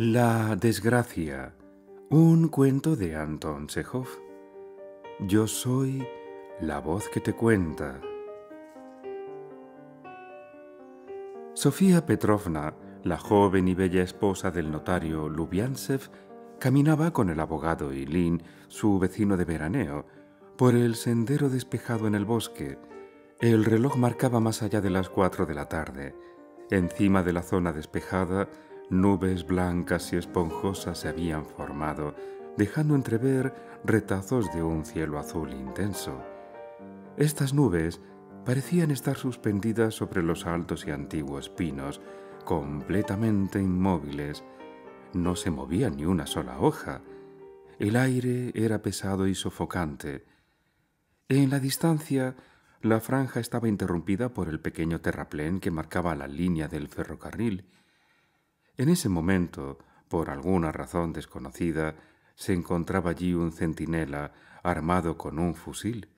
La desgracia, un cuento de Anton Chekhov. Yo soy la voz que te cuenta. Sofía Petrovna, la joven y bella esposa del notario Lubiansev, caminaba con el abogado Ilin, su vecino de veraneo, por el sendero despejado en el bosque. El reloj marcaba más allá de las cuatro de la tarde. Encima de la zona despejada, Nubes blancas y esponjosas se habían formado, dejando entrever retazos de un cielo azul intenso. Estas nubes parecían estar suspendidas sobre los altos y antiguos pinos, completamente inmóviles. No se movía ni una sola hoja. El aire era pesado y sofocante. En la distancia, la franja estaba interrumpida por el pequeño terraplén que marcaba la línea del ferrocarril en ese momento, por alguna razón desconocida, se encontraba allí un centinela armado con un fusil.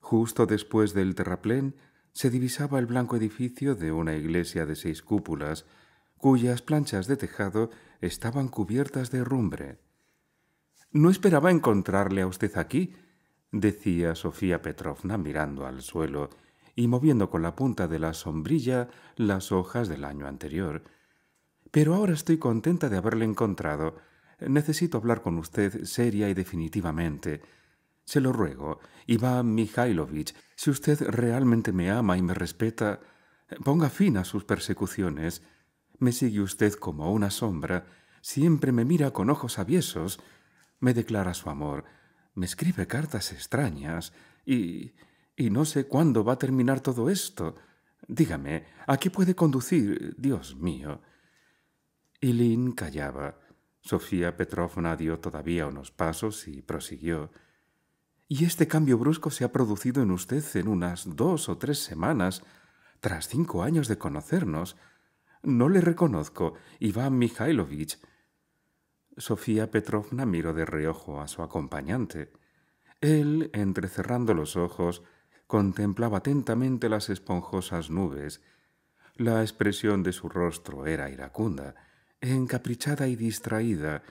Justo después del terraplén se divisaba el blanco edificio de una iglesia de seis cúpulas, cuyas planchas de tejado estaban cubiertas de rumbre. No esperaba encontrarle a usted aquí, decía Sofía Petrovna mirando al suelo y moviendo con la punta de la sombrilla las hojas del año anterior, pero ahora estoy contenta de haberle encontrado. Necesito hablar con usted seria y definitivamente. Se lo ruego, Iván Mikhailovich, si usted realmente me ama y me respeta, ponga fin a sus persecuciones. Me sigue usted como una sombra, siempre me mira con ojos aviesos, me declara su amor, me escribe cartas extrañas y... y no sé cuándo va a terminar todo esto. Dígame, ¿a qué puede conducir, Dios mío? Ilin callaba. Sofía Petrovna dio todavía unos pasos y prosiguió. Y este cambio brusco se ha producido en usted en unas dos o tres semanas, tras cinco años de conocernos. No le reconozco, Iván Mikhailovich. Sofía Petrovna miró de reojo a su acompañante. Él, entrecerrando los ojos, contemplaba atentamente las esponjosas nubes. La expresión de su rostro era iracunda encaprichada y distraída,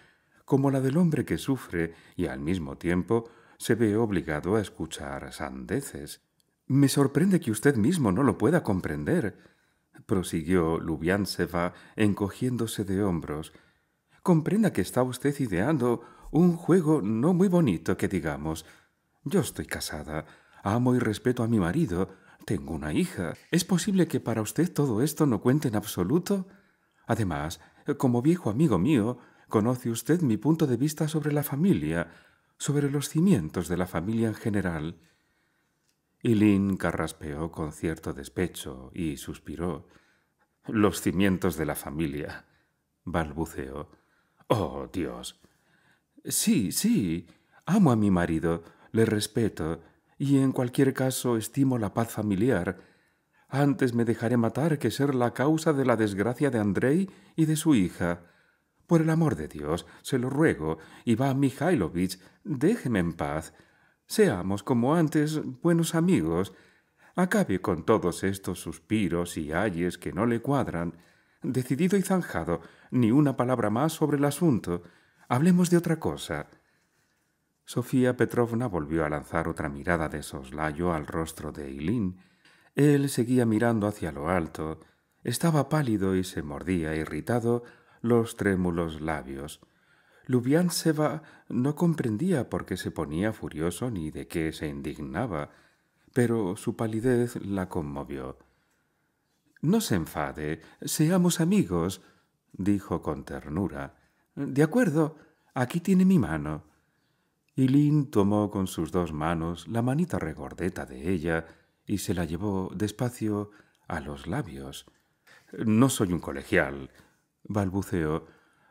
como la del hombre que sufre y al mismo tiempo se ve obligado a escuchar sandeces. Me sorprende que usted mismo no lo pueda comprender, prosiguió Lubiánseva encogiéndose de hombros. Comprenda que está usted ideando un juego no muy bonito, que digamos. Yo estoy casada, amo y respeto a mi marido, tengo una hija. ¿Es posible que para usted todo esto no cuente en absoluto? Además, como viejo amigo mío, conoce usted mi punto de vista sobre la familia, sobre los cimientos de la familia en general. Y Lynn carraspeó con cierto despecho y suspiró. Los cimientos de la familia. balbuceó. Oh, Dios. Sí, sí. Amo a mi marido, le respeto, y en cualquier caso estimo la paz familiar antes me dejaré matar que ser la causa de la desgracia de Andrei y de su hija. Por el amor de Dios, se lo ruego, Iván Mikhailovich, déjeme en paz. Seamos, como antes, buenos amigos. Acabe con todos estos suspiros y ayes que no le cuadran. Decidido y zanjado, ni una palabra más sobre el asunto. Hablemos de otra cosa. Sofía Petrovna volvió a lanzar otra mirada de soslayo al rostro de Eileen él seguía mirando hacia lo alto, estaba pálido y se mordía, irritado, los trémulos labios. Lubián-Seba no comprendía por qué se ponía furioso ni de qué se indignaba, pero su palidez la conmovió. No se enfade, seamos amigos, dijo con ternura. De acuerdo, aquí tiene mi mano. Y Lin tomó con sus dos manos la manita regordeta de ella y se la llevó despacio a los labios. No soy un colegial, balbuceó.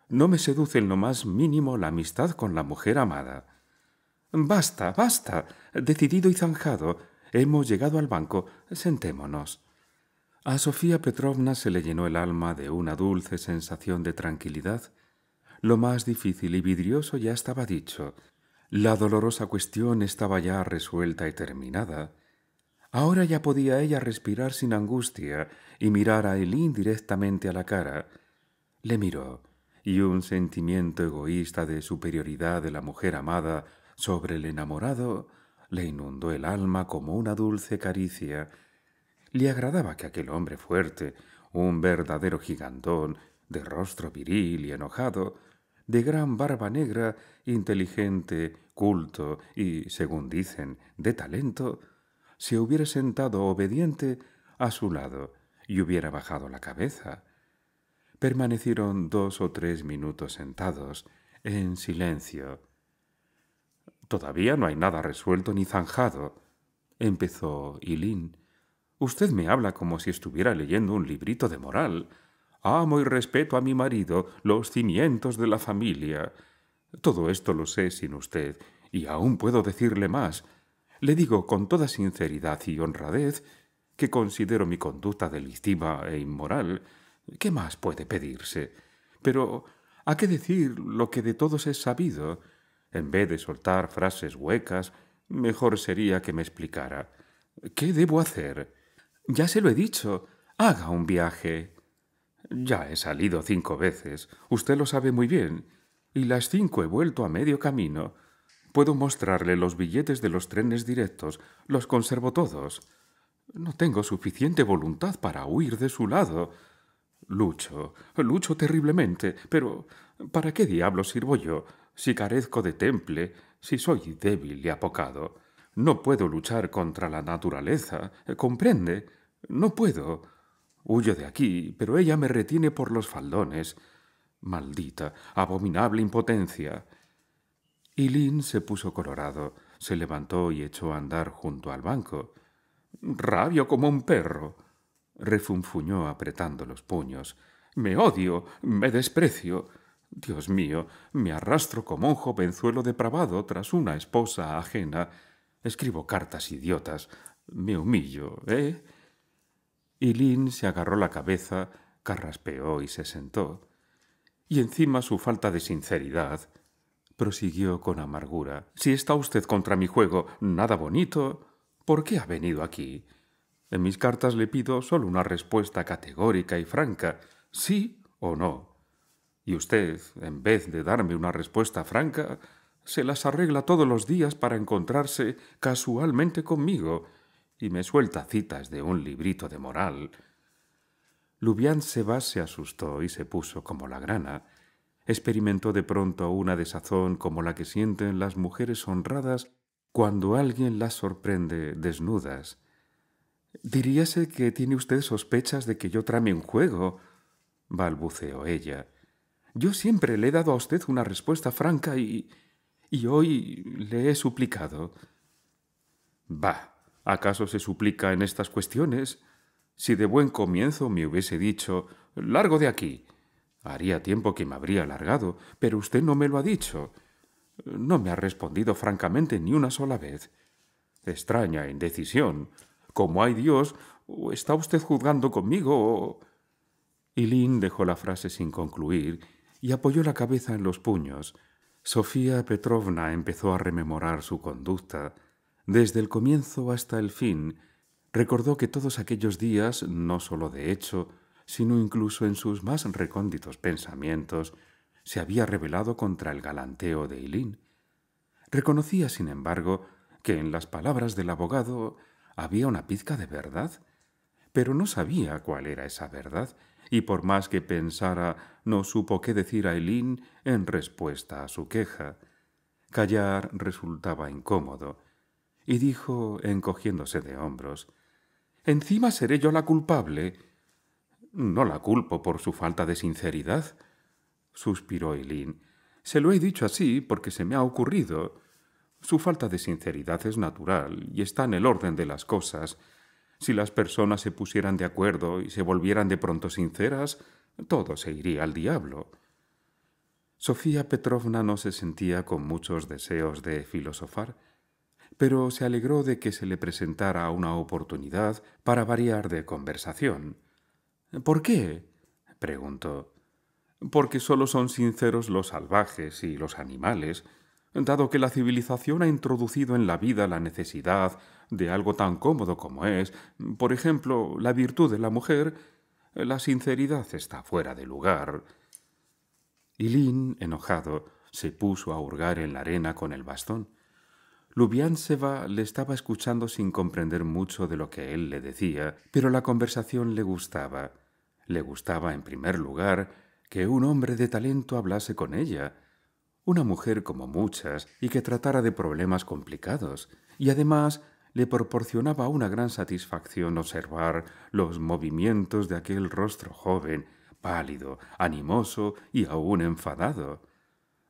No me seduce en lo más mínimo la amistad con la mujer amada. Basta, basta. Decidido y zanjado. Hemos llegado al banco. Sentémonos. A Sofía Petrovna se le llenó el alma de una dulce sensación de tranquilidad. Lo más difícil y vidrioso ya estaba dicho. La dolorosa cuestión estaba ya resuelta y terminada. Ahora ya podía ella respirar sin angustia y mirar a él directamente a la cara. Le miró, y un sentimiento egoísta de superioridad de la mujer amada sobre el enamorado le inundó el alma como una dulce caricia. Le agradaba que aquel hombre fuerte, un verdadero gigantón, de rostro viril y enojado, de gran barba negra, inteligente, culto y, según dicen, de talento, se hubiera sentado obediente a su lado y hubiera bajado la cabeza. Permanecieron dos o tres minutos sentados, en silencio. Todavía no hay nada resuelto ni zanjado, empezó Ilín. Usted me habla como si estuviera leyendo un librito de moral. Amo y respeto a mi marido, los cimientos de la familia. Todo esto lo sé sin usted, y aún puedo decirle más. Le digo con toda sinceridad y honradez que considero mi conducta delictiva e inmoral. ¿Qué más puede pedirse? Pero ¿a qué decir lo que de todos es sabido? En vez de soltar frases huecas, mejor sería que me explicara. ¿Qué debo hacer? Ya se lo he dicho. Haga un viaje. Ya he salido cinco veces. Usted lo sabe muy bien. Y las cinco he vuelto a medio camino. Puedo mostrarle los billetes de los trenes directos. Los conservo todos. No tengo suficiente voluntad para huir de su lado. Lucho, lucho terriblemente, pero ¿para qué diablos sirvo yo si carezco de temple, si soy débil y apocado? No puedo luchar contra la naturaleza, comprende, no puedo. Huyo de aquí, pero ella me retiene por los faldones. Maldita, abominable impotencia. Y Lin se puso colorado, se levantó y echó a andar junto al banco. Rabio como un perro. refunfuñó apretando los puños. Me odio, me desprecio. Dios mío, me arrastro como un jovenzuelo depravado tras una esposa ajena. Escribo cartas idiotas. Me humillo, ¿eh? Y se agarró la cabeza, carraspeó y se sentó. Y encima su falta de sinceridad, prosiguió con amargura. Si está usted contra mi juego, nada bonito, ¿por qué ha venido aquí? En mis cartas le pido solo una respuesta categórica y franca, sí o no. Y usted, en vez de darme una respuesta franca, se las arregla todos los días para encontrarse casualmente conmigo y me suelta citas de un librito de moral. Lubián Sebas se asustó y se puso como la grana experimentó de pronto una desazón como la que sienten las mujeres honradas cuando alguien las sorprende desnudas. Diríase que tiene usted sospechas de que yo trame un juego, balbuceó ella. Yo siempre le he dado a usted una respuesta franca y... y hoy le he suplicado. Bah, ¿acaso se suplica en estas cuestiones? Si de buen comienzo me hubiese dicho, largo de aquí, Haría tiempo que me habría alargado, pero usted no me lo ha dicho. No me ha respondido francamente ni una sola vez. Extraña indecisión. Como hay Dios, o está usted juzgando conmigo o... dejó la frase sin concluir y apoyó la cabeza en los puños. Sofía Petrovna empezó a rememorar su conducta. Desde el comienzo hasta el fin, recordó que todos aquellos días, no sólo de hecho, sino incluso en sus más recónditos pensamientos, se había rebelado contra el galanteo de Eileen. Reconocía, sin embargo, que en las palabras del abogado había una pizca de verdad, pero no sabía cuál era esa verdad, y por más que pensara, no supo qué decir a Eileen en respuesta a su queja. Callar resultaba incómodo, y dijo, encogiéndose de hombros, «Encima seré yo la culpable. No la culpo por su falta de sinceridad, suspiró Eileen. Se lo he dicho así porque se me ha ocurrido. Su falta de sinceridad es natural y está en el orden de las cosas. Si las personas se pusieran de acuerdo y se volvieran de pronto sinceras, todo se iría al diablo. Sofía Petrovna no se sentía con muchos deseos de filosofar, pero se alegró de que se le presentara una oportunidad para variar de conversación. ¿Por qué? preguntó. Porque solo son sinceros los salvajes y los animales, dado que la civilización ha introducido en la vida la necesidad de algo tan cómodo como es, por ejemplo, la virtud de la mujer, la sinceridad está fuera de lugar. Y Lin, enojado, se puso a hurgar en la arena con el bastón. Lubianseva le estaba escuchando sin comprender mucho de lo que él le decía, pero la conversación le gustaba. Le gustaba, en primer lugar, que un hombre de talento hablase con ella, una mujer como muchas, y que tratara de problemas complicados, y además le proporcionaba una gran satisfacción observar los movimientos de aquel rostro joven, pálido, animoso y aún enfadado.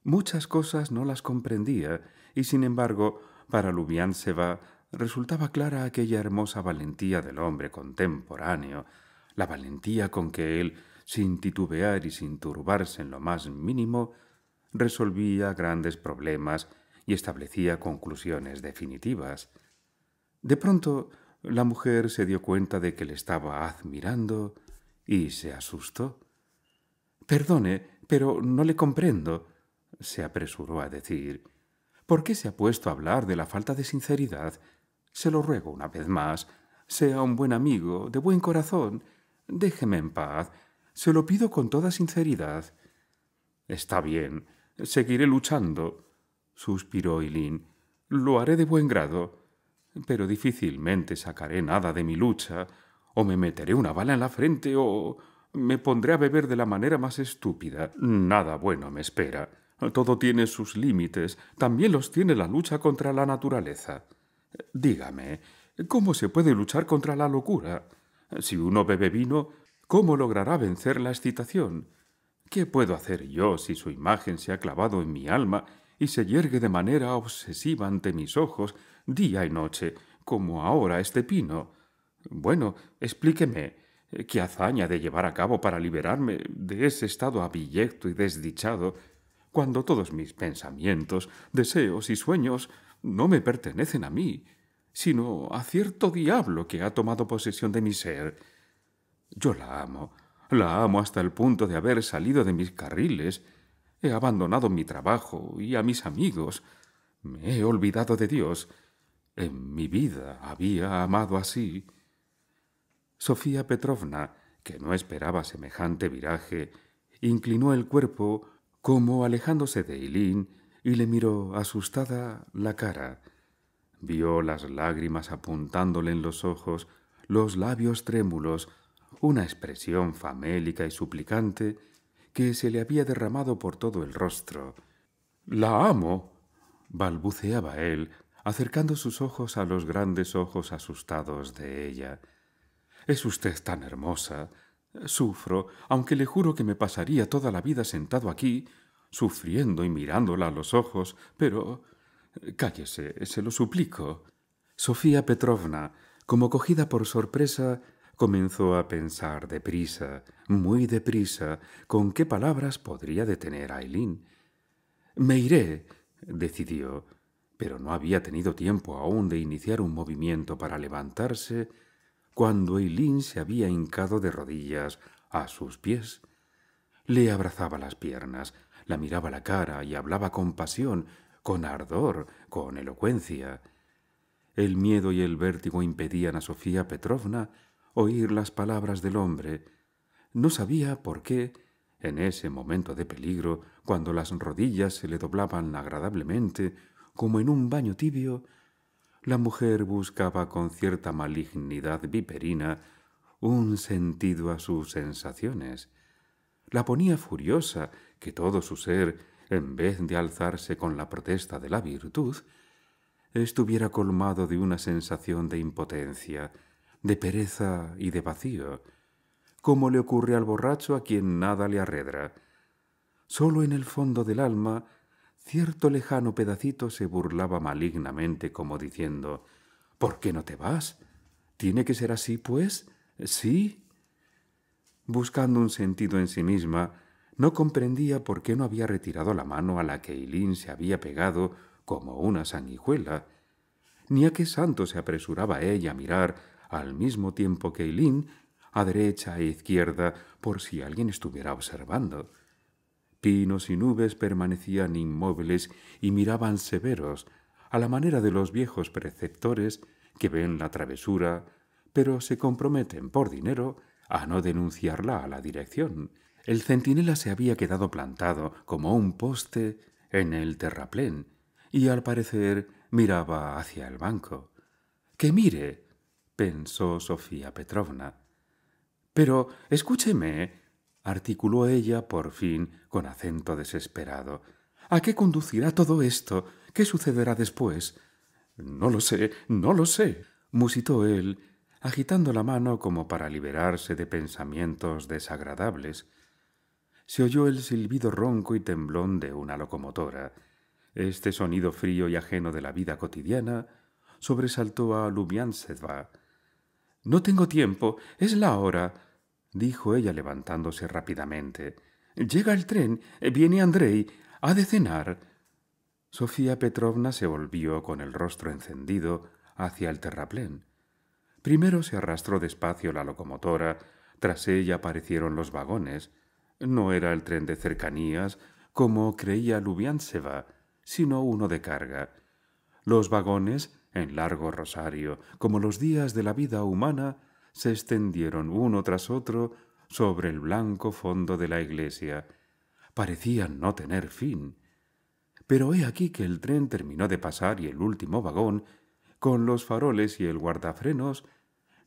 Muchas cosas no las comprendía, y sin embargo para Lubiánseva resultaba clara aquella hermosa valentía del hombre contemporáneo, la valentía con que él, sin titubear y sin turbarse en lo más mínimo, resolvía grandes problemas y establecía conclusiones definitivas. De pronto, la mujer se dio cuenta de que le estaba admirando y se asustó. Perdone, pero no le comprendo, se apresuró a decir. ¿Por qué se ha puesto a hablar de la falta de sinceridad? Se lo ruego una vez más. Sea un buen amigo, de buen corazón. Déjeme en paz. Se lo pido con toda sinceridad. Está bien. Seguiré luchando, suspiró ilín Lo haré de buen grado. Pero difícilmente sacaré nada de mi lucha, o me meteré una bala en la frente, o me pondré a beber de la manera más estúpida. Nada bueno me espera. Todo tiene sus límites, también los tiene la lucha contra la naturaleza. Dígame, ¿cómo se puede luchar contra la locura? Si uno bebe vino, ¿cómo logrará vencer la excitación? ¿Qué puedo hacer yo si su imagen se ha clavado en mi alma y se yergue de manera obsesiva ante mis ojos día y noche, como ahora este pino? Bueno, explíqueme, ¿qué hazaña de llevar a cabo para liberarme de ese estado abyecto y desdichado cuando todos mis pensamientos, deseos y sueños no me pertenecen a mí, sino a cierto diablo que ha tomado posesión de mi ser. Yo la amo, la amo hasta el punto de haber salido de mis carriles, he abandonado mi trabajo y a mis amigos, me he olvidado de Dios. En mi vida había amado así. Sofía Petrovna, que no esperaba semejante viraje, inclinó el cuerpo como alejándose de Eileen y le miró asustada la cara. Vio las lágrimas apuntándole en los ojos, los labios trémulos, una expresión famélica y suplicante que se le había derramado por todo el rostro. La amo. balbuceaba él, acercando sus ojos a los grandes ojos asustados de ella. Es usted tan hermosa, Sufro, aunque le juro que me pasaría toda la vida sentado aquí, sufriendo y mirándola a los ojos, pero... Cállese, se lo suplico. Sofía Petrovna, como cogida por sorpresa, comenzó a pensar deprisa, muy deprisa, con qué palabras podría detener a Ailín. Me iré, decidió, pero no había tenido tiempo aún de iniciar un movimiento para levantarse cuando Eileen se había hincado de rodillas a sus pies. Le abrazaba las piernas, la miraba la cara y hablaba con pasión, con ardor, con elocuencia. El miedo y el vértigo impedían a Sofía Petrovna oír las palabras del hombre. No sabía por qué, en ese momento de peligro, cuando las rodillas se le doblaban agradablemente, como en un baño tibio, la mujer buscaba con cierta malignidad viperina un sentido a sus sensaciones. La ponía furiosa que todo su ser, en vez de alzarse con la protesta de la virtud, estuviera colmado de una sensación de impotencia, de pereza y de vacío, como le ocurre al borracho a quien nada le arredra. Sólo en el fondo del alma Cierto lejano pedacito se burlaba malignamente como diciendo ¿Por qué no te vas? ¿Tiene que ser así, pues? ¿Sí? Buscando un sentido en sí misma, no comprendía por qué no había retirado la mano a la que Eileen se había pegado como una sanguijuela, ni a qué santo se apresuraba ella a mirar al mismo tiempo que Eileen a derecha e izquierda por si alguien estuviera observando. Pinos y nubes permanecían inmóviles y miraban severos, a la manera de los viejos preceptores que ven la travesura, pero se comprometen por dinero a no denunciarla a la dirección. El centinela se había quedado plantado como un poste en el terraplén y al parecer miraba hacia el banco. ¡Que mire! pensó Sofía Petrovna. Pero escúcheme, articuló ella por fin con acento desesperado. ¿A qué conducirá todo esto? ¿Qué sucederá después? No lo sé, no lo sé, musitó él, agitando la mano como para liberarse de pensamientos desagradables. Se oyó el silbido ronco y temblón de una locomotora. Este sonido frío y ajeno de la vida cotidiana sobresaltó a Sedva. No tengo tiempo, es la hora, dijo ella levantándose rápidamente. Llega el tren, viene Andrei, ha de cenar. Sofía Petrovna se volvió con el rostro encendido hacia el terraplén. Primero se arrastró despacio la locomotora, tras ella aparecieron los vagones. No era el tren de cercanías, como creía Lubiántseva, sino uno de carga. Los vagones, en largo rosario, como los días de la vida humana, se extendieron uno tras otro sobre el blanco fondo de la iglesia. Parecían no tener fin. Pero he aquí que el tren terminó de pasar y el último vagón, con los faroles y el guardafrenos,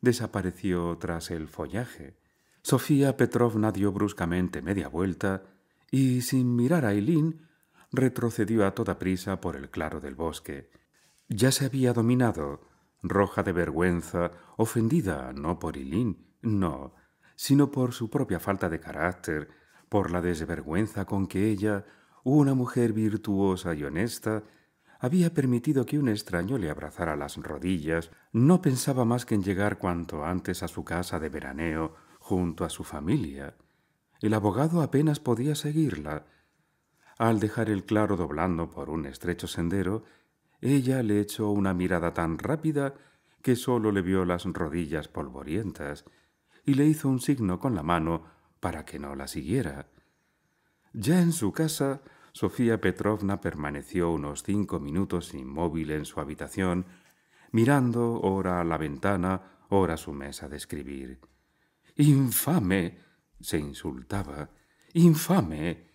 desapareció tras el follaje. Sofía Petrovna dio bruscamente media vuelta y, sin mirar a Ailín, retrocedió a toda prisa por el claro del bosque. Ya se había dominado roja de vergüenza, ofendida no por Ilín, no, sino por su propia falta de carácter, por la desvergüenza con que ella, una mujer virtuosa y honesta, había permitido que un extraño le abrazara las rodillas, no pensaba más que en llegar cuanto antes a su casa de veraneo junto a su familia. El abogado apenas podía seguirla. Al dejar el claro doblando por un estrecho sendero, ella le echó una mirada tan rápida que sólo le vio las rodillas polvorientas y le hizo un signo con la mano para que no la siguiera. Ya en su casa, Sofía Petrovna permaneció unos cinco minutos inmóvil en su habitación, mirando ora a la ventana, ora su mesa de escribir. ¡Infame! se insultaba. ¡Infame!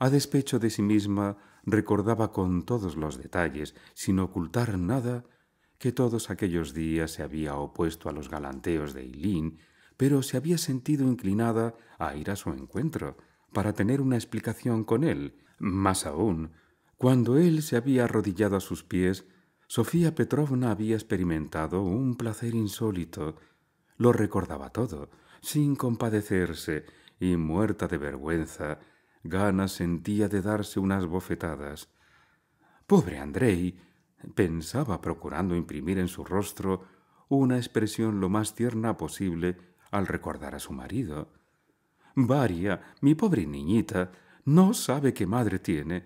A despecho de sí misma, recordaba con todos los detalles, sin ocultar nada, que todos aquellos días se había opuesto a los galanteos de Eileen, pero se había sentido inclinada a ir a su encuentro, para tener una explicación con él. Más aún, cuando él se había arrodillado a sus pies, Sofía Petrovna había experimentado un placer insólito. Lo recordaba todo, sin compadecerse y muerta de vergüenza, Gana sentía de darse unas bofetadas. Pobre Andrei, pensaba procurando imprimir en su rostro una expresión lo más tierna posible al recordar a su marido. Varia, mi pobre niñita, no sabe qué madre tiene.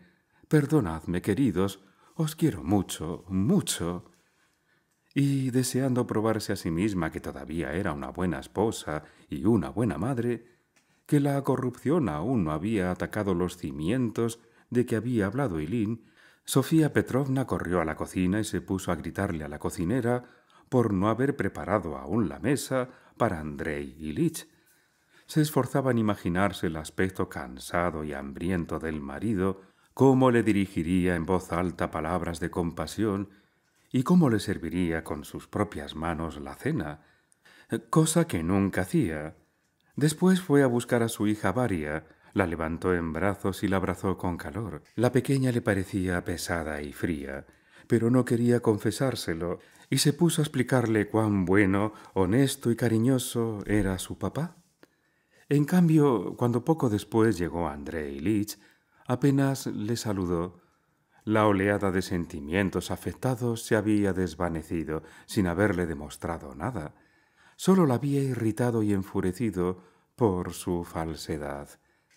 Perdonadme, queridos, os quiero mucho, mucho. Y deseando probarse a sí misma que todavía era una buena esposa y una buena madre, que la corrupción aún no había atacado los cimientos de que había hablado Ilín, Sofía Petrovna corrió a la cocina y se puso a gritarle a la cocinera por no haber preparado aún la mesa para Andrei Ilich. Se esforzaba en imaginarse el aspecto cansado y hambriento del marido, cómo le dirigiría en voz alta palabras de compasión y cómo le serviría con sus propias manos la cena, cosa que nunca hacía, Después fue a buscar a su hija Varia, la levantó en brazos y la abrazó con calor. La pequeña le parecía pesada y fría, pero no quería confesárselo, y se puso a explicarle cuán bueno, honesto y cariñoso era su papá. En cambio, cuando poco después llegó André Lich, apenas le saludó. La oleada de sentimientos afectados se había desvanecido sin haberle demostrado nada sólo la había irritado y enfurecido por su falsedad.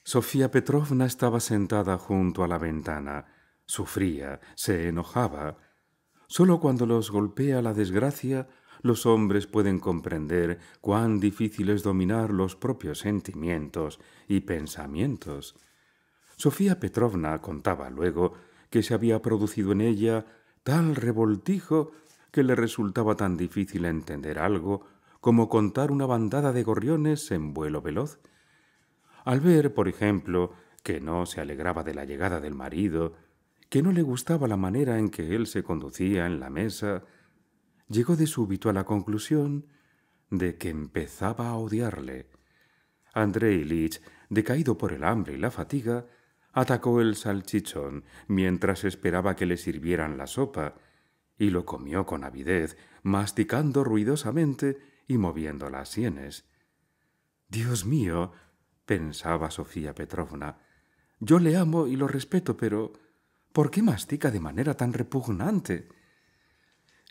Sofía Petrovna estaba sentada junto a la ventana. Sufría, se enojaba. Sólo cuando los golpea la desgracia, los hombres pueden comprender cuán difícil es dominar los propios sentimientos y pensamientos. Sofía Petrovna contaba luego que se había producido en ella tal revoltijo que le resultaba tan difícil entender algo como contar una bandada de gorriones en vuelo veloz. Al ver, por ejemplo, que no se alegraba de la llegada del marido, que no le gustaba la manera en que él se conducía en la mesa, llegó de súbito a la conclusión de que empezaba a odiarle. André Ilich, decaído por el hambre y la fatiga, atacó el salchichón mientras esperaba que le sirvieran la sopa, y lo comió con avidez, masticando ruidosamente y moviendo las sienes. Dios mío, pensaba Sofía Petrovna, yo le amo y lo respeto, pero ¿por qué mastica de manera tan repugnante?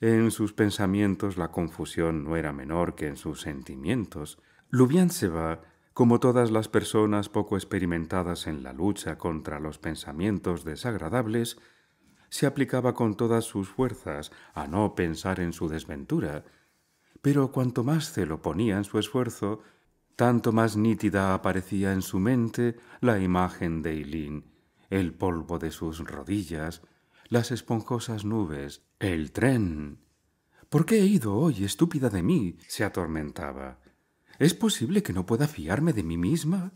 En sus pensamientos la confusión no era menor que en sus sentimientos. Lubiántseva, como todas las personas poco experimentadas en la lucha contra los pensamientos desagradables, se aplicaba con todas sus fuerzas a no pensar en su desventura, pero cuanto más celo ponía en su esfuerzo, tanto más nítida aparecía en su mente la imagen de Eileen, el polvo de sus rodillas, las esponjosas nubes, el tren. ¿Por qué he ido hoy, estúpida de mí? se atormentaba. ¿Es posible que no pueda fiarme de mí misma?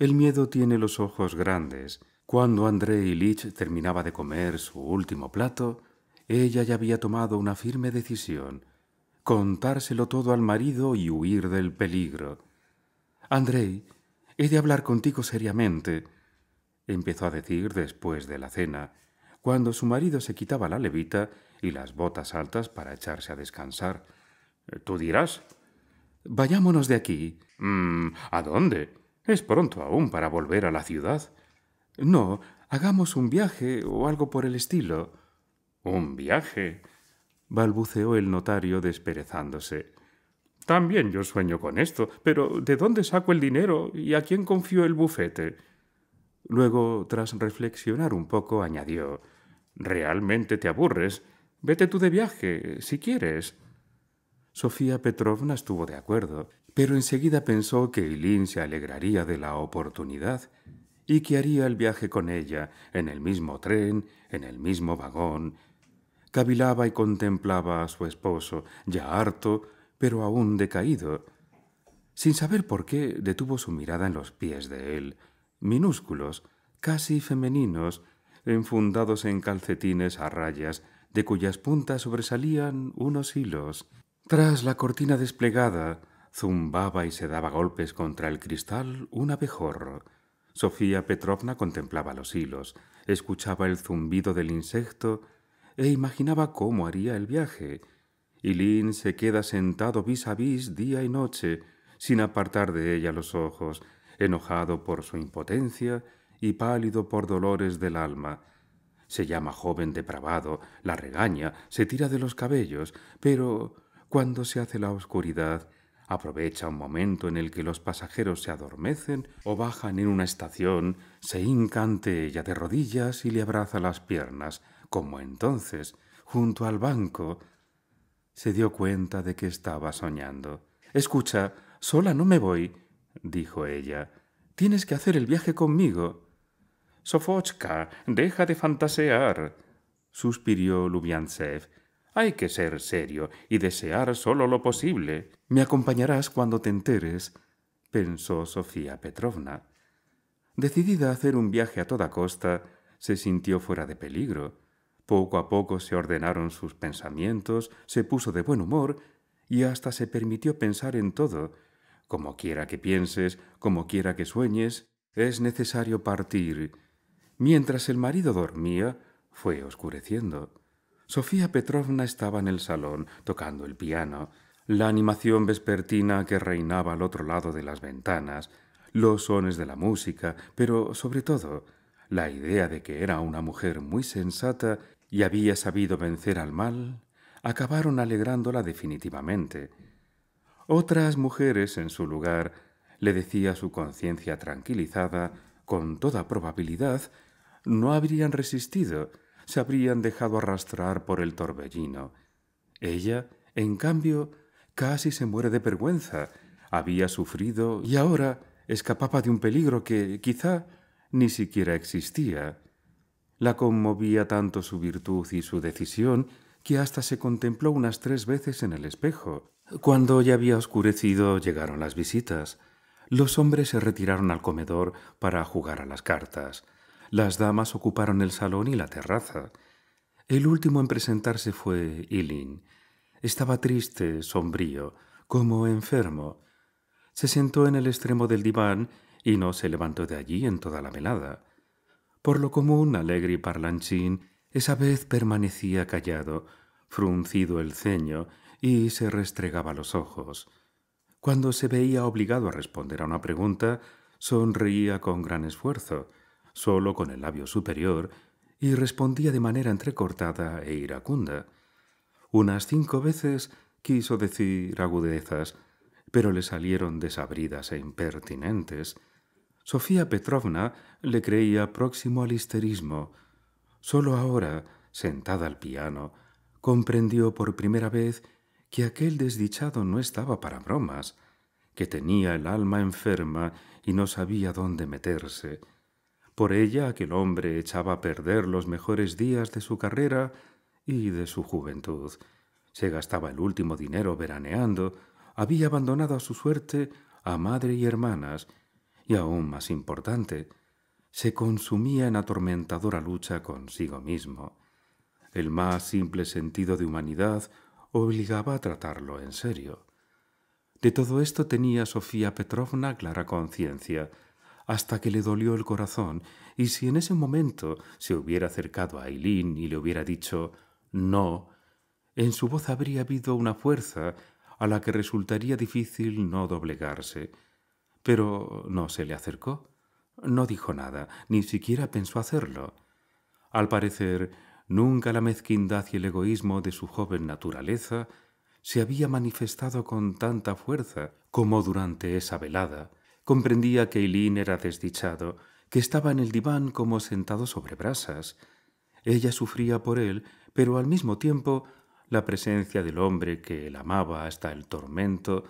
El miedo tiene los ojos grandes. Cuando André Lich terminaba de comer su último plato, ella ya había tomado una firme decisión contárselo todo al marido y huir del peligro. Andrei, he de hablar contigo seriamente, empezó a decir después de la cena, cuando su marido se quitaba la levita y las botas altas para echarse a descansar. Tú dirás. Vayámonos de aquí. Mm, ¿A dónde? Es pronto aún para volver a la ciudad. No, hagamos un viaje o algo por el estilo. ¿Un viaje? balbuceó el notario desperezándose. También yo sueño con esto, pero ¿de dónde saco el dinero y a quién confío el bufete? Luego, tras reflexionar un poco, añadió Realmente te aburres. Vete tú de viaje, si quieres. Sofía Petrovna estuvo de acuerdo, pero enseguida pensó que Ilín se alegraría de la oportunidad y que haría el viaje con ella, en el mismo tren, en el mismo vagón, Cavilaba y contemplaba a su esposo, ya harto, pero aún decaído. Sin saber por qué, detuvo su mirada en los pies de él, minúsculos, casi femeninos, enfundados en calcetines a rayas, de cuyas puntas sobresalían unos hilos. Tras la cortina desplegada, zumbaba y se daba golpes contra el cristal un abejorro. Sofía Petrovna contemplaba los hilos, escuchaba el zumbido del insecto e imaginaba cómo haría el viaje. Y Lin se queda sentado vis a vis día y noche, sin apartar de ella los ojos, enojado por su impotencia y pálido por dolores del alma. Se llama joven depravado, la regaña, se tira de los cabellos, pero cuando se hace la oscuridad, aprovecha un momento en el que los pasajeros se adormecen o bajan en una estación, se hinca ante ella de rodillas y le abraza las piernas, como entonces, junto al banco, se dio cuenta de que estaba soñando. Escucha, sola no me voy, dijo ella. Tienes que hacer el viaje conmigo. Sofochka, deja de fantasear, suspiró Lubyantsev—. Hay que ser serio y desear solo lo posible. Me acompañarás cuando te enteres, pensó Sofía Petrovna. Decidida a hacer un viaje a toda costa, se sintió fuera de peligro. Poco a poco se ordenaron sus pensamientos, se puso de buen humor y hasta se permitió pensar en todo. Como quiera que pienses, como quiera que sueñes, es necesario partir. Mientras el marido dormía, fue oscureciendo. Sofía Petrovna estaba en el salón, tocando el piano. La animación vespertina que reinaba al otro lado de las ventanas, los sones de la música, pero sobre todo la idea de que era una mujer muy sensata y había sabido vencer al mal, acabaron alegrándola definitivamente. Otras mujeres, en su lugar, le decía su conciencia tranquilizada, con toda probabilidad, no habrían resistido, se habrían dejado arrastrar por el torbellino. Ella, en cambio, casi se muere de vergüenza, había sufrido y ahora escapaba de un peligro que, quizá, ni siquiera existía. La conmovía tanto su virtud y su decisión que hasta se contempló unas tres veces en el espejo. Cuando ya había oscurecido llegaron las visitas. Los hombres se retiraron al comedor para jugar a las cartas. Las damas ocuparon el salón y la terraza. El último en presentarse fue Ilin. Estaba triste, sombrío, como enfermo. Se sentó en el extremo del diván y no se levantó de allí en toda la velada. Por lo común, alegre y parlanchín, esa vez permanecía callado, fruncido el ceño y se restregaba los ojos. Cuando se veía obligado a responder a una pregunta, sonreía con gran esfuerzo, sólo con el labio superior, y respondía de manera entrecortada e iracunda. Unas cinco veces quiso decir agudezas, pero le salieron desabridas e impertinentes, Sofía Petrovna le creía próximo al histerismo. Solo ahora, sentada al piano, comprendió por primera vez que aquel desdichado no estaba para bromas, que tenía el alma enferma y no sabía dónde meterse. Por ella aquel hombre echaba a perder los mejores días de su carrera y de su juventud. Se gastaba el último dinero veraneando, había abandonado a su suerte a madre y hermanas y aún más importante, se consumía en atormentadora lucha consigo mismo. El más simple sentido de humanidad obligaba a tratarlo en serio. De todo esto tenía Sofía Petrovna clara conciencia, hasta que le dolió el corazón, y si en ese momento se hubiera acercado a Ailín y le hubiera dicho no, en su voz habría habido una fuerza a la que resultaría difícil no doblegarse, pero no se le acercó. No dijo nada, ni siquiera pensó hacerlo. Al parecer, nunca la mezquindad y el egoísmo de su joven naturaleza se había manifestado con tanta fuerza como durante esa velada. Comprendía que Eileen era desdichado, que estaba en el diván como sentado sobre brasas. Ella sufría por él, pero al mismo tiempo la presencia del hombre que él amaba hasta el tormento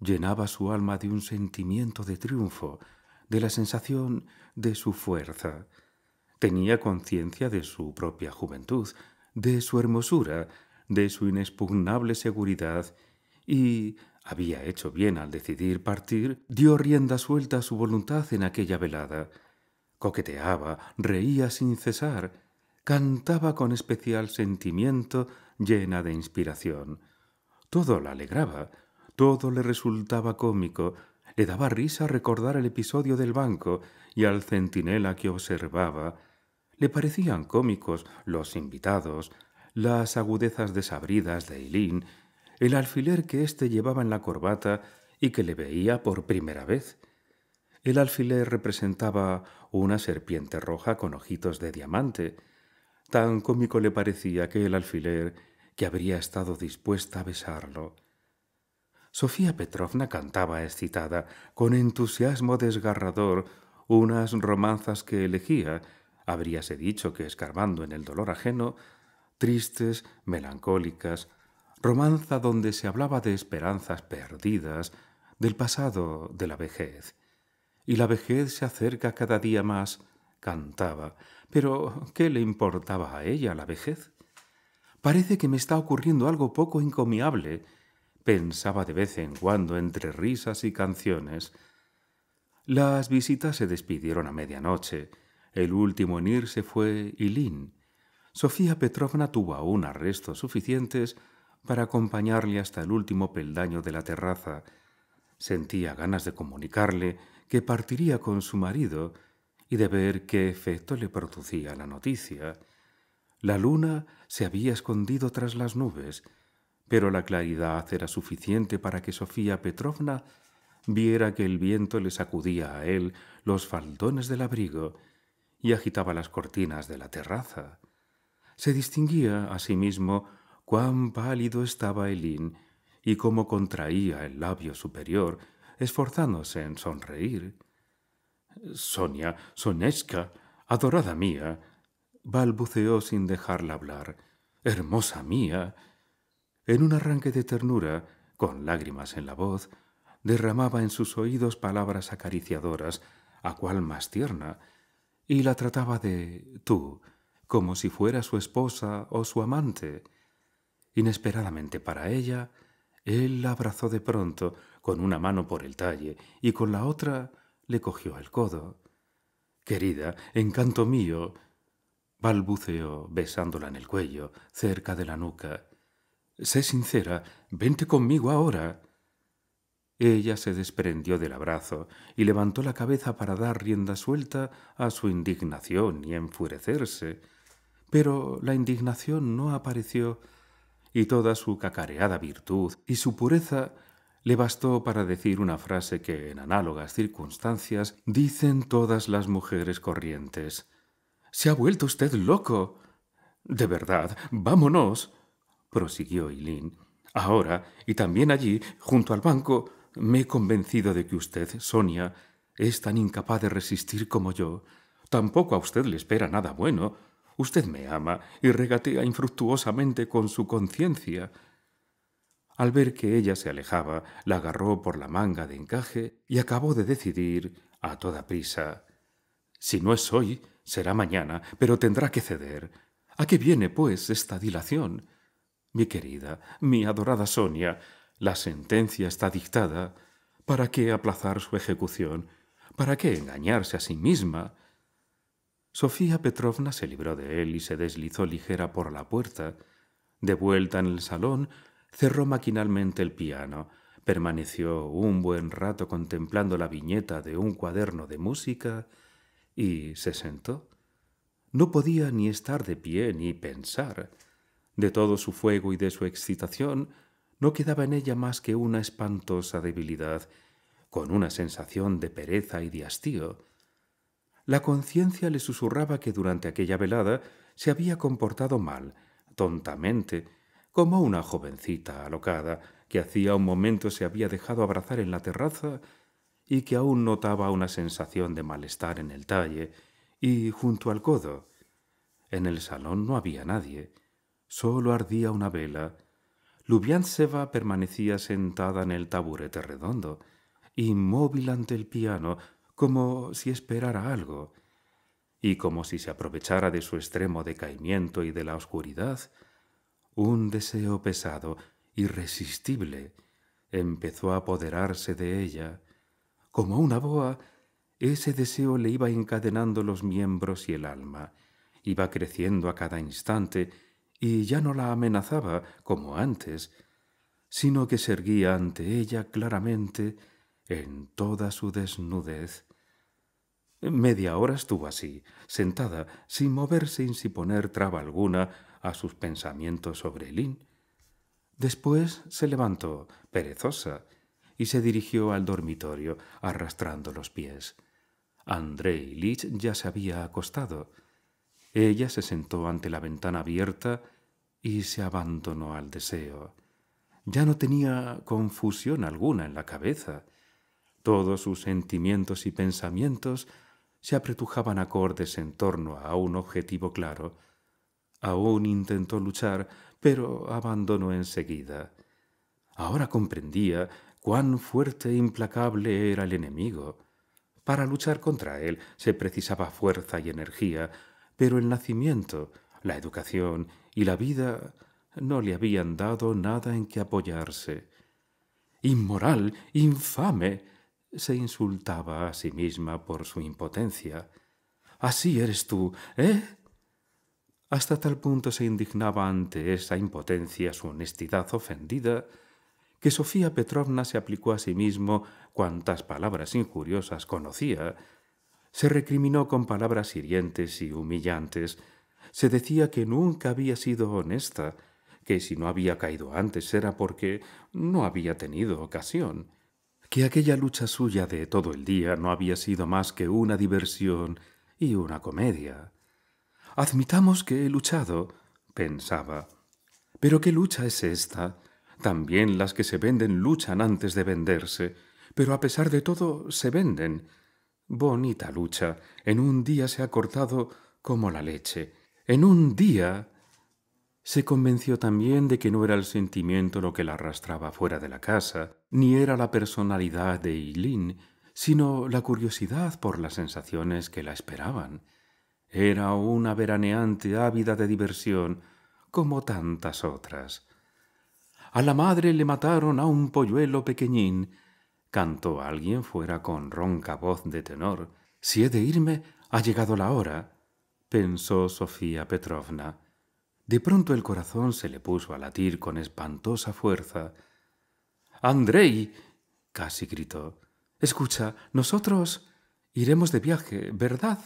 llenaba su alma de un sentimiento de triunfo, de la sensación de su fuerza. Tenía conciencia de su propia juventud, de su hermosura, de su inexpugnable seguridad y había hecho bien al decidir partir, dio rienda suelta a su voluntad en aquella velada. Coqueteaba, reía sin cesar, cantaba con especial sentimiento llena de inspiración. Todo la alegraba, todo le resultaba cómico, le daba risa recordar el episodio del banco y al centinela que observaba. Le parecían cómicos los invitados, las agudezas desabridas de Eileen, el alfiler que éste llevaba en la corbata y que le veía por primera vez. El alfiler representaba una serpiente roja con ojitos de diamante. Tan cómico le parecía que el alfiler que habría estado dispuesta a besarlo. Sofía Petrovna cantaba excitada, con entusiasmo desgarrador, unas romanzas que elegía, habríase dicho que escarbando en el dolor ajeno, tristes, melancólicas, romanza donde se hablaba de esperanzas perdidas, del pasado de la vejez. Y la vejez se acerca cada día más, cantaba, pero ¿qué le importaba a ella la vejez? Parece que me está ocurriendo algo poco encomiable, pensaba de vez en cuando entre risas y canciones. Las visitas se despidieron a medianoche. El último en irse fue Ilín. Sofía Petrovna tuvo aún arrestos suficientes para acompañarle hasta el último peldaño de la terraza. Sentía ganas de comunicarle que partiría con su marido y de ver qué efecto le producía la noticia. La luna se había escondido tras las nubes pero la claridad era suficiente para que Sofía Petrovna viera que el viento le sacudía a él los faldones del abrigo y agitaba las cortinas de la terraza. Se distinguía, asimismo, cuán pálido estaba Elín y cómo contraía el labio superior, esforzándose en sonreír. Sonia, Sonesca, adorada mía, balbuceó sin dejarla hablar. Hermosa mía, en un arranque de ternura, con lágrimas en la voz, derramaba en sus oídos palabras acariciadoras, a cual más tierna, y la trataba de tú, como si fuera su esposa o su amante. Inesperadamente para ella, él la abrazó de pronto, con una mano por el talle y con la otra le cogió el codo. Querida, encanto mío, balbuceó besándola en el cuello, cerca de la nuca. Sé sincera, vente conmigo ahora. Ella se desprendió del abrazo y levantó la cabeza para dar rienda suelta a su indignación y enfurecerse, pero la indignación no apareció y toda su cacareada virtud y su pureza le bastó para decir una frase que en análogas circunstancias dicen todas las mujeres corrientes. Se ha vuelto usted loco. De verdad, vámonos prosiguió Eileen, ahora y también allí, junto al banco, me he convencido de que usted, Sonia, es tan incapaz de resistir como yo. Tampoco a usted le espera nada bueno. Usted me ama y regatea infructuosamente con su conciencia. Al ver que ella se alejaba, la agarró por la manga de encaje y acabó de decidir, a toda prisa, si no es hoy, será mañana, pero tendrá que ceder. ¿A qué viene, pues, esta dilación? Mi querida, mi adorada Sonia, la sentencia está dictada. ¿Para qué aplazar su ejecución? ¿Para qué engañarse a sí misma? Sofía Petrovna se libró de él y se deslizó ligera por la puerta. De vuelta en el salón, cerró maquinalmente el piano, permaneció un buen rato contemplando la viñeta de un cuaderno de música y se sentó. No podía ni estar de pie ni pensar. De todo su fuego y de su excitación, no quedaba en ella más que una espantosa debilidad, con una sensación de pereza y de hastío. La conciencia le susurraba que durante aquella velada se había comportado mal, tontamente, como una jovencita alocada que hacía un momento se había dejado abrazar en la terraza y que aún notaba una sensación de malestar en el talle y junto al codo. En el salón no había nadie solo ardía una vela, Lubiántseva permanecía sentada en el taburete redondo, inmóvil ante el piano, como si esperara algo, y como si se aprovechara de su extremo decaimiento y de la oscuridad, un deseo pesado, irresistible, empezó a apoderarse de ella. Como una boa, ese deseo le iba encadenando los miembros y el alma, iba creciendo a cada instante, y ya no la amenazaba como antes, sino que se erguía ante ella claramente en toda su desnudez. Media hora estuvo así, sentada, sin moverse y sin poner traba alguna a sus pensamientos sobre in. Después se levantó, perezosa, y se dirigió al dormitorio, arrastrando los pies. André y Lich ya se había acostado. Ella se sentó ante la ventana abierta y se abandonó al deseo. Ya no tenía confusión alguna en la cabeza. Todos sus sentimientos y pensamientos se apretujaban acordes en torno a un objetivo claro. Aún intentó luchar, pero abandonó enseguida. Ahora comprendía cuán fuerte e implacable era el enemigo. Para luchar contra él se precisaba fuerza y energía, pero el nacimiento, la educación y la vida no le habían dado nada en que apoyarse. Inmoral, infame, se insultaba a sí misma por su impotencia. Así eres tú, ¿eh? Hasta tal punto se indignaba ante esa impotencia su honestidad ofendida, que Sofía Petrovna se aplicó a sí mismo cuantas palabras injuriosas conocía, se recriminó con palabras hirientes y humillantes, se decía que nunca había sido honesta, que si no había caído antes era porque no había tenido ocasión, que aquella lucha suya de todo el día no había sido más que una diversión y una comedia. Admitamos que he luchado, pensaba. Pero ¿qué lucha es esta? También las que se venden luchan antes de venderse, pero a pesar de todo se venden. Bonita lucha, en un día se ha cortado como la leche. En un día se convenció también de que no era el sentimiento lo que la arrastraba fuera de la casa, ni era la personalidad de Eileen, sino la curiosidad por las sensaciones que la esperaban. Era una veraneante ávida de diversión, como tantas otras. A la madre le mataron a un polluelo pequeñín, cantó alguien fuera con ronca voz de tenor. Si he de irme, ha llegado la hora pensó Sofía Petrovna. De pronto el corazón se le puso a latir con espantosa fuerza. Andrei. casi gritó. Escucha, nosotros iremos de viaje, ¿verdad?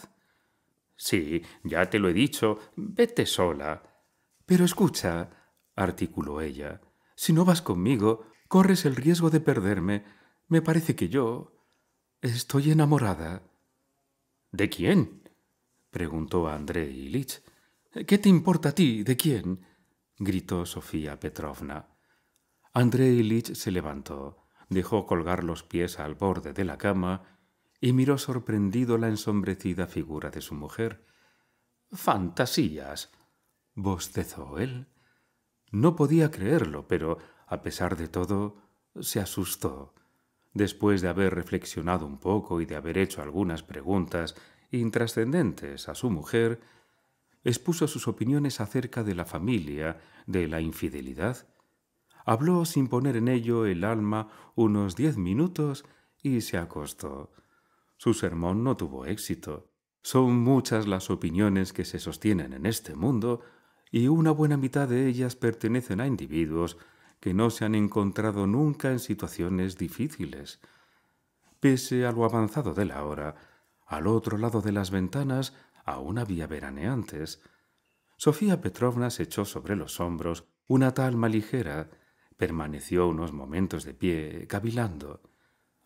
Sí, ya te lo he dicho. Vete sola. Pero escucha, articuló ella, si no vas conmigo, corres el riesgo de perderme. Me parece que yo. estoy enamorada. ¿De quién? preguntó a Andrei Ilich. ¿Qué te importa a ti? ¿De quién? gritó Sofía Petrovna. Andrei Ilich se levantó, dejó colgar los pies al borde de la cama y miró sorprendido la ensombrecida figura de su mujer. Fantasías. bostezó él. No podía creerlo, pero, a pesar de todo, se asustó. Después de haber reflexionado un poco y de haber hecho algunas preguntas intrascendentes a su mujer, expuso sus opiniones acerca de la familia, de la infidelidad, habló sin poner en ello el alma unos diez minutos y se acostó. Su sermón no tuvo éxito. Son muchas las opiniones que se sostienen en este mundo y una buena mitad de ellas pertenecen a individuos que no se han encontrado nunca en situaciones difíciles. Pese a lo avanzado de la hora, al otro lado de las ventanas aún había veraneantes. Sofía Petrovna se echó sobre los hombros una talma ligera, permaneció unos momentos de pie, cavilando.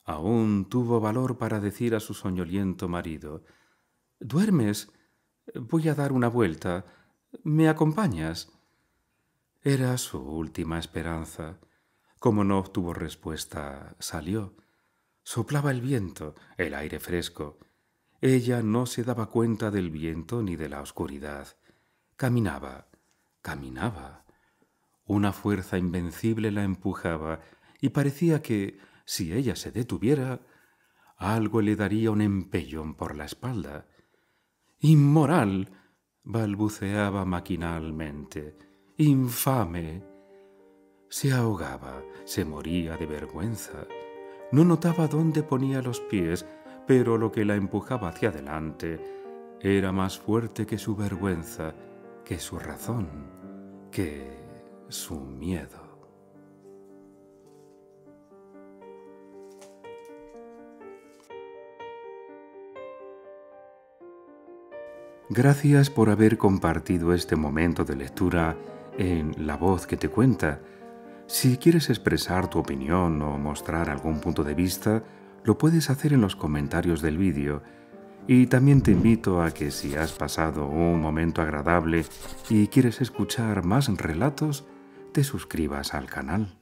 Aún tuvo valor para decir a su soñoliento marido ¿Duermes? Voy a dar una vuelta. ¿Me acompañas? Era su última esperanza. Como no obtuvo respuesta, salió. Soplaba el viento, el aire fresco, ella no se daba cuenta del viento ni de la oscuridad. Caminaba, caminaba. Una fuerza invencible la empujaba y parecía que, si ella se detuviera, algo le daría un empellón por la espalda. ¡Inmoral! balbuceaba maquinalmente. ¡Infame! Se ahogaba, se moría de vergüenza. No notaba dónde ponía los pies pero lo que la empujaba hacia adelante era más fuerte que su vergüenza, que su razón, que su miedo. Gracias por haber compartido este momento de lectura en La voz que te cuenta. Si quieres expresar tu opinión o mostrar algún punto de vista, lo puedes hacer en los comentarios del vídeo y también te invito a que si has pasado un momento agradable y quieres escuchar más relatos, te suscribas al canal.